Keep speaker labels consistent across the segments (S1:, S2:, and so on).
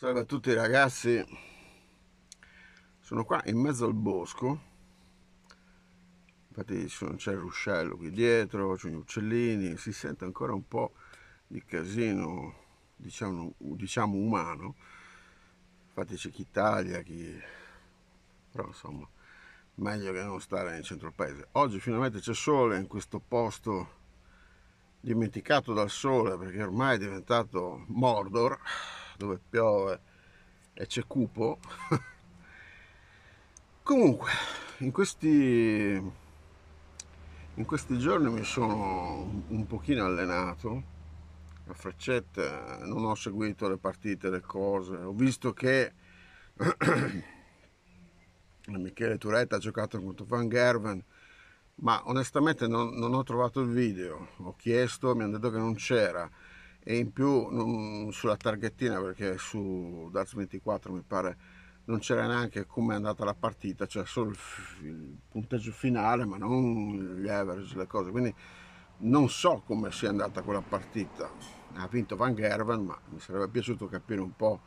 S1: Salve a tutti ragazzi, sono qua in mezzo al bosco, infatti c'è il ruscello qui dietro, ci sono gli uccellini, si sente ancora un po' di casino, diciamo, diciamo umano, infatti c'è chi taglia, chi... però insomma, meglio che non stare in centro paese. Oggi finalmente c'è sole in questo posto dimenticato dal sole perché ormai è diventato Mordor, dove piove e c'è cupo comunque in questi in questi giorni mi sono un pochino allenato a freccette non ho seguito le partite le cose ho visto che Michele Turetta ha giocato contro Van Gerven ma onestamente non, non ho trovato il video ho chiesto mi hanno detto che non c'era e in più non, sulla targhettina perché su Daz 24 mi pare non c'era neanche come è andata la partita, cioè solo il, il, punteggio finale ma non gli average, le cose, quindi non so come sia andata quella partita, ha vinto Van Gerven ma mi sarebbe piaciuto capire un po'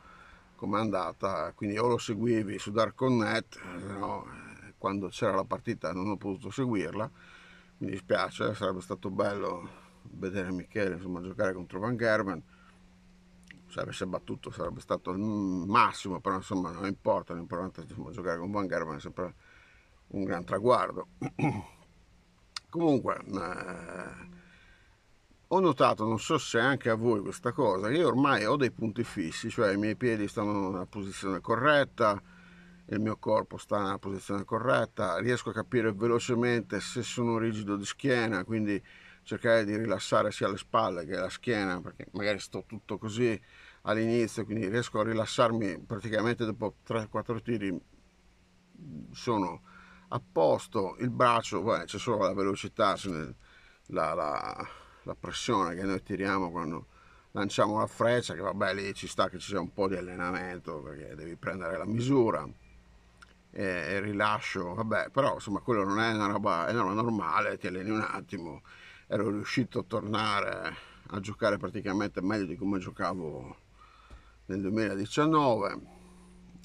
S1: com'è andata, quindi o lo seguivi su Dark Connect, eh, no, eh, quando c'era la partita non ho potuto seguirla, mi dispiace, sarebbe stato bello vedere Michele insomma, giocare contro Van Gerben se avesse battuto sarebbe stato il massimo però insomma non importa l'importante è insomma, giocare con Van Gerben è sempre un gran traguardo comunque eh, ho notato, non so se anche a voi questa cosa, io ormai ho dei punti fissi, cioè i miei piedi stanno nella posizione corretta, il mio corpo sta nella posizione corretta, riesco a capire velocemente se sono rigido di schiena, quindi cercare di rilassare sia le spalle che la schiena perché magari sto tutto così all'inizio quindi riesco a rilassarmi praticamente dopo 3-4 tiri sono a posto il braccio beh, c'è solo la velocità la, la, la pressione che noi tiriamo quando lanciamo la freccia che vabbè lì ci sta che ci sia un po' di allenamento perché devi prendere la misura e, rilascio, vabbè, però insomma quello non è una roba, è una roba normale, ti alleni un attimo ero riuscito a tornare a giocare praticamente meglio di come giocavo nel 2019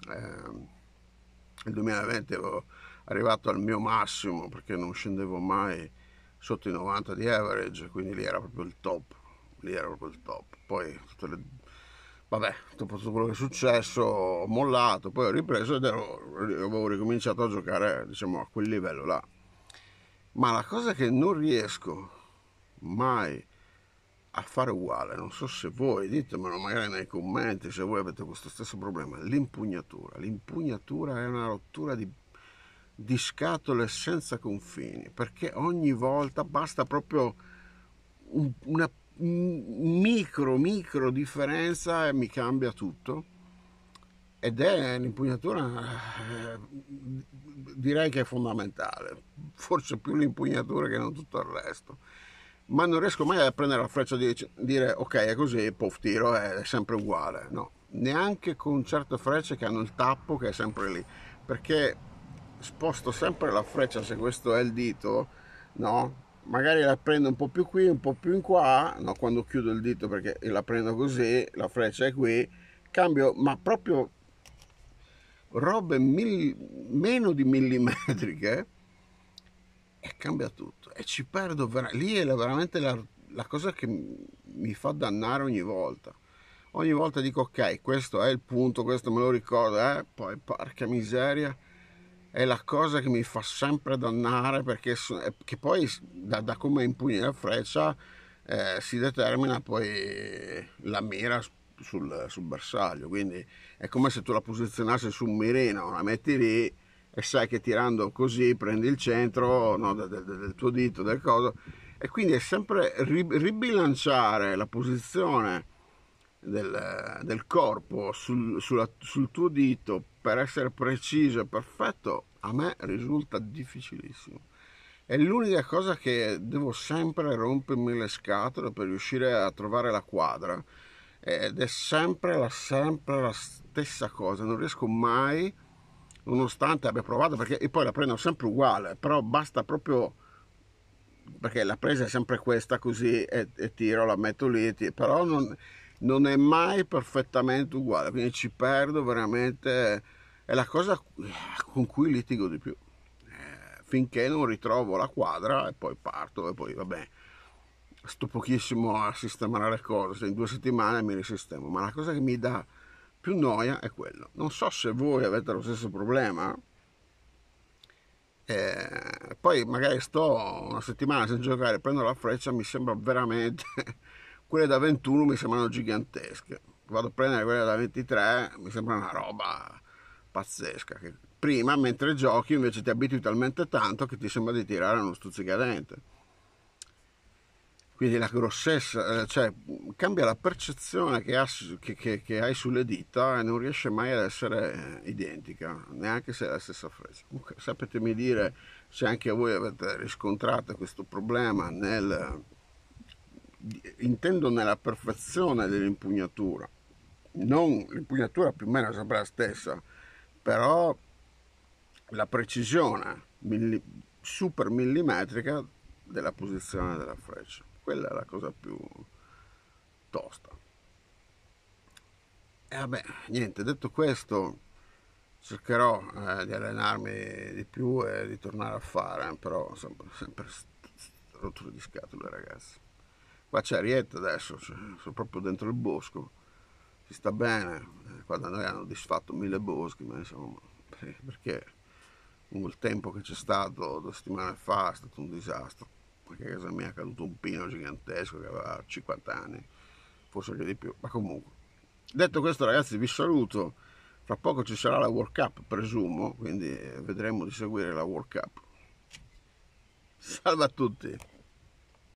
S1: eh, nel 2020 ero arrivato al mio massimo perché non scendevo mai sotto i 90 di average quindi lì era proprio il top lì era proprio il top poi tutte le vabbè, dopo tutto quello che è successo, ho mollato, poi ho ripreso ed ero, avevo ricominciato a giocare, diciamo, a quel livello là. Ma la cosa che non riesco mai a fare uguale, non so se voi, ditemelo magari nei commenti se voi avete questo stesso problema, l'impugnatura. L'impugnatura è una rottura di, di scatole senza confini, perché ogni volta basta proprio un, una micro micro differenza e mi cambia tutto ed è l'impugnatura eh, direi che è fondamentale forse più l'impugnatura che non tutto il resto ma non riesco mai a prendere la freccia di dire ok è così, pof tiro, è, sempre uguale, no, neanche con certe frecce che hanno il tappo che è sempre lì, perché sposto sempre la freccia se questo è il dito, no, magari la prendo un po' più qui, un po' più in qua, no, quando chiudo il dito perché la prendo così, la freccia è qui, cambio, ma proprio robe mil, meno di millimetriche e cambia tutto e ci perdo lì è veramente la, la cosa che mi fa dannare ogni volta ogni volta dico ok questo è il punto questo me lo ricordo eh? poi porca miseria è la cosa che mi fa sempre dannare perché che poi da, da come impugni la freccia eh, si determina poi la mira sul, sul bersaglio quindi è come se tu la posizionassi su un mirino la metti lì e sai che tirando così prendi il centro no, del, del, tuo dito, del coso. E quindi è sempre ribilanciare la posizione del, del corpo sul, sulla, sul tuo dito per essere preciso e perfetto, a me risulta difficilissimo. È l'unica cosa che devo sempre rompermi le scatole per riuscire a trovare la quadra. Ed è sempre la, sempre la stessa cosa, non riesco mai a nonostante abbia provato, perché e poi la prendo sempre uguale, però basta proprio perché la presa è sempre questa così e, e tiro, la metto lì, tiro, però non, non, è mai perfettamente uguale, quindi ci perdo veramente, è la cosa con cui litigo di più, eh, finché non ritrovo la quadra e poi parto e poi vabbè Sto pochissimo a sistemare le cose, in due settimane mi risistemo, ma la cosa che mi dà più noia è quello. Non so se voi avete lo stesso problema. Eh, poi magari sto una settimana senza giocare, prendo la freccia, mi sembra veramente... quelle da 21 mi sembrano gigantesche. Vado a prendere quelle da 23, mi sembra una roba pazzesca. prima, mentre giochi, invece ti abitui talmente tanto che ti sembra di tirare uno stuzzicadente quindi la grossezza, eh, cioè cambia la percezione che, ha, che, che, che, hai sulle dita e non riesce mai ad essere eh, identica, neanche se è la stessa fresa. Comunque sapetemi dire se anche voi avete riscontrato questo problema nel, intendo nella perfezione dell'impugnatura, non l'impugnatura più o meno sempre la stessa, però la precisione milli, super millimetrica della posizione della freccia quella è la cosa più tosta. E vabbè, niente, detto questo cercherò eh, di allenarmi di più e di tornare a fare, eh, però sempre, sempre rottura di scatole ragazzi. Qua c'è Rietta adesso, cioè, sono proprio dentro il bosco, si sta bene, eh, qua da noi hanno disfatto mille boschi, ma insomma, perché il tempo che c'è stato due settimane fa è stato un disastro perché a casa mia è caduto un pino gigantesco che aveva 50 anni, forse anche di più, ma comunque. Detto questo ragazzi vi saluto, fra poco ci sarà la World Cup presumo, quindi eh, vedremo di seguire la World Cup. Salve a tutti!